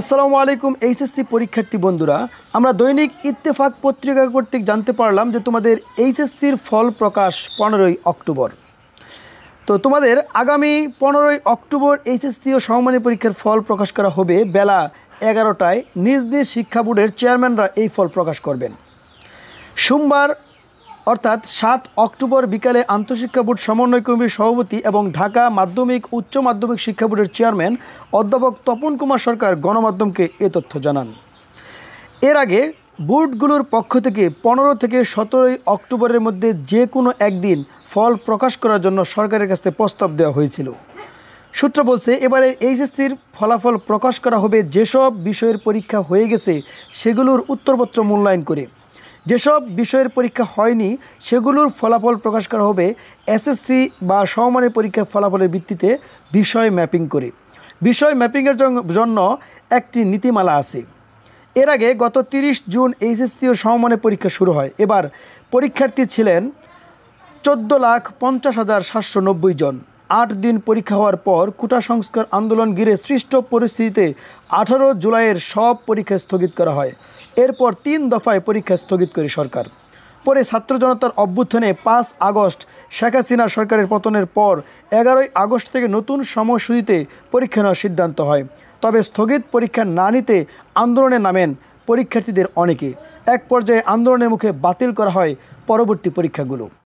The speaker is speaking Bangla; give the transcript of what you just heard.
আসসালামু আলাইকুম এইচএসসি পরীক্ষার্থী বন্ধুরা আমরা দৈনিক ইত্তেফাক পত্রিকা কর্তৃক জানতে পারলাম যে তোমাদের এইচএসসির ফল প্রকাশ পনেরোই অক্টোবর তো তোমাদের আগামী পনেরোই অক্টোবর এইচএসসি ও সমমানী পরীক্ষার ফল প্রকাশ করা হবে বেলা এগারোটায় নিজ নিজ শিক্ষা বোর্ডের চেয়ারম্যানরা এই ফল প্রকাশ করবেন সোমবার অর্থাৎ সাত অক্টোবর বিকালে আন্তঃশিক্ষা বোর্ড সমন্বয় কমিটির সভাপতি এবং ঢাকা মাধ্যমিক উচ্চ মাধ্যমিক শিক্ষা বোর্ডের চেয়ারম্যান অধ্যাপক তপন কুমার সরকার গণমাধ্যমকে এ তথ্য জানান এর আগে বোর্ডগুলোর পক্ষ থেকে পনেরো থেকে সতেরোই অক্টোবরের মধ্যে যে কোনো একদিন ফল প্রকাশ করার জন্য সরকারের কাছে প্রস্তাব দেওয়া হয়েছিল সূত্র বলছে এবারে এইচএসসির ফলাফল প্রকাশ করা হবে যেসব বিষয়ের পরীক্ষা হয়ে গেছে সেগুলোর উত্তরপত্র মূল্যায়ন করে যেসব বিষয়ের পরীক্ষা হয়নি সেগুলোর ফলাফল প্রকাশ করা হবে এসএসসি বা সমমানের পরীক্ষার ফলাফলের ভিত্তিতে বিষয় ম্যাপিং করে বিষয় ম্যাপিংয়ের জন্য একটি নীতিমালা আছে এর আগে গত তিরিশ জুন এইচএসসি ও সমমানের পরীক্ষা শুরু হয় এবার পরীক্ষার্থী ছিলেন চোদ্দ লাখ পঞ্চাশ হাজার সাতশো নব্বই জন আট দিন পরীক্ষা হওয়ার পর কুটা সংস্কার আন্দোলন ঘিরে সৃষ্ট পরিস্থিতিতে আঠারো জুলাইয়ের সব পরীক্ষা স্থগিত করা হয় এরপর তিন দফায় পরীক্ষা স্থগিত করে সরকার পরে ছাত্র জনতার অভ্যুত্থানে পাঁচ আগস্ট শেখ হাসিনা সরকারের পতনের পর এগারোই আগস্ট থেকে নতুন সময়সূচিতে পরীক্ষা নেওয়ার সিদ্ধান্ত হয় তবে স্থগিত পরীক্ষা না নিতে আন্দোলনে নামেন পরীক্ষার্থীদের অনেকে এক পর্যায়ে আন্দোলনের মুখে বাতিল করা হয় পরবর্তী পরীক্ষাগুলো